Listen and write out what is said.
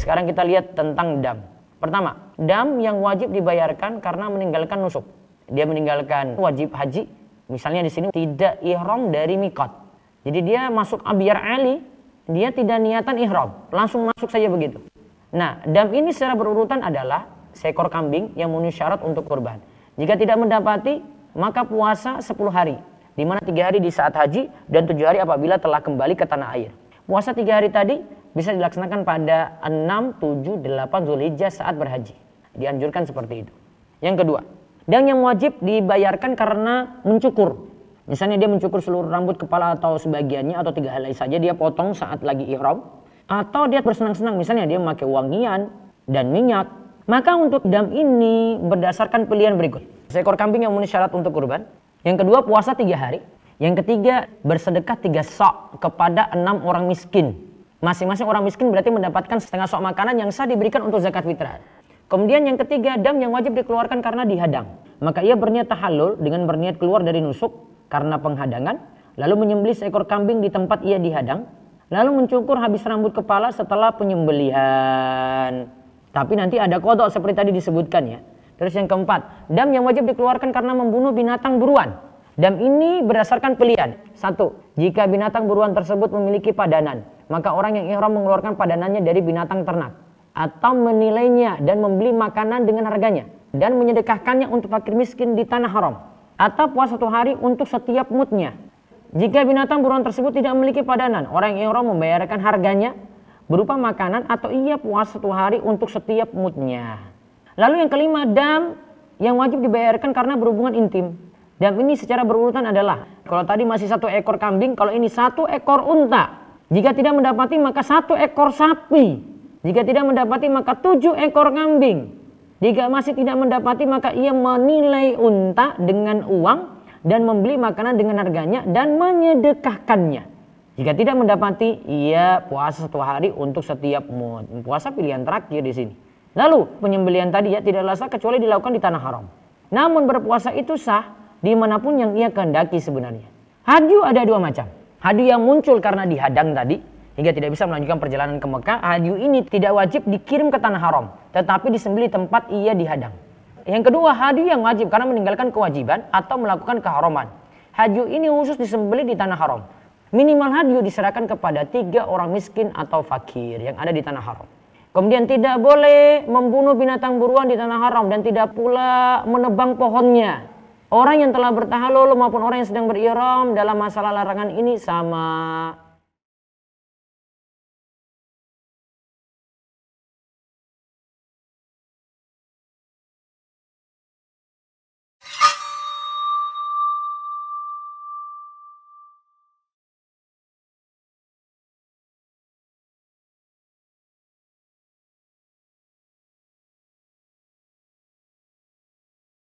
Sekarang kita lihat tentang dam. Pertama, dam yang wajib dibayarkan karena meninggalkan nusuk. Dia meninggalkan wajib haji, misalnya di sini tidak ihram dari mikot. Jadi dia masuk abiyar ali, dia tidak niatan ihram, langsung masuk saja begitu. Nah, dam ini secara berurutan adalah seekor kambing yang memenuhi syarat untuk kurban. Jika tidak mendapati, maka puasa 10 hari, di mana tiga hari di saat haji dan tujuh hari apabila telah kembali ke tanah air. Puasa tiga hari tadi bisa dilaksanakan pada 6, 7, 8 Zulhijjah saat berhaji. Dianjurkan seperti itu. Yang kedua, dan yang wajib dibayarkan karena mencukur. Misalnya dia mencukur seluruh rambut kepala atau sebagiannya atau tiga helai saja dia potong saat lagi ihram atau dia bersenang-senang misalnya dia memakai wangian dan minyak. Maka untuk dam ini berdasarkan pilihan berikut. Seekor kambing yang memenuhi syarat untuk kurban. Yang kedua puasa tiga hari. Yang ketiga bersedekah tiga sok kepada enam orang miskin Masing-masing orang miskin berarti mendapatkan setengah sok makanan yang sah diberikan untuk zakat fitrah. Kemudian yang ketiga, dam yang wajib dikeluarkan karena dihadang. Maka ia berniat tahallul dengan berniat keluar dari nusuk karena penghadangan, lalu menyembelih seekor kambing di tempat ia dihadang, lalu mencukur habis rambut kepala setelah penyembelihan. Tapi nanti ada kodok seperti tadi disebutkan ya. Terus yang keempat, dam yang wajib dikeluarkan karena membunuh binatang buruan. Dam ini berdasarkan pilihan. Satu, jika binatang buruan tersebut memiliki padanan maka orang yang ihram mengeluarkan padanannya dari binatang ternak atau menilainya dan membeli makanan dengan harganya dan menyedekahkannya untuk fakir miskin di tanah haram atau puas satu hari untuk setiap mutnya. Jika binatang buruan tersebut tidak memiliki padanan, orang yang ihram membayarkan harganya berupa makanan atau ia puas satu hari untuk setiap mutnya. Lalu yang kelima, dam yang wajib dibayarkan karena berhubungan intim. Dam ini secara berurutan adalah, kalau tadi masih satu ekor kambing, kalau ini satu ekor unta. Jika tidak mendapati maka satu ekor sapi. Jika tidak mendapati maka tujuh ekor kambing. Jika masih tidak mendapati maka ia menilai unta dengan uang dan membeli makanan dengan harganya dan menyedekahkannya. Jika tidak mendapati ia puasa satu hari untuk setiap mood. Puasa pilihan terakhir di sini. Lalu penyembelian tadi ya tidaklah sah kecuali dilakukan di tanah haram. Namun berpuasa itu sah dimanapun yang ia kehendaki sebenarnya. Haji ada dua macam. Hadiu yang muncul karena dihadang tadi hingga tidak bisa melanjutkan perjalanan ke Mekah, hadiu ini tidak wajib dikirim ke tanah haram, tetapi disembeli tempat ia dihadang. Yang kedua, hadiu yang wajib karena meninggalkan kewajiban atau melakukan keharaman. Hadiu ini khusus disembeli di tanah haram. Minimal hadiu diserahkan kepada tiga orang miskin atau fakir yang ada di tanah haram. Kemudian tidak boleh membunuh binatang buruan di tanah haram dan tidak pula menebang pohonnya. Orang yang telah bertahalul maupun orang yang sedang berirom dalam masalah larangan ini sama.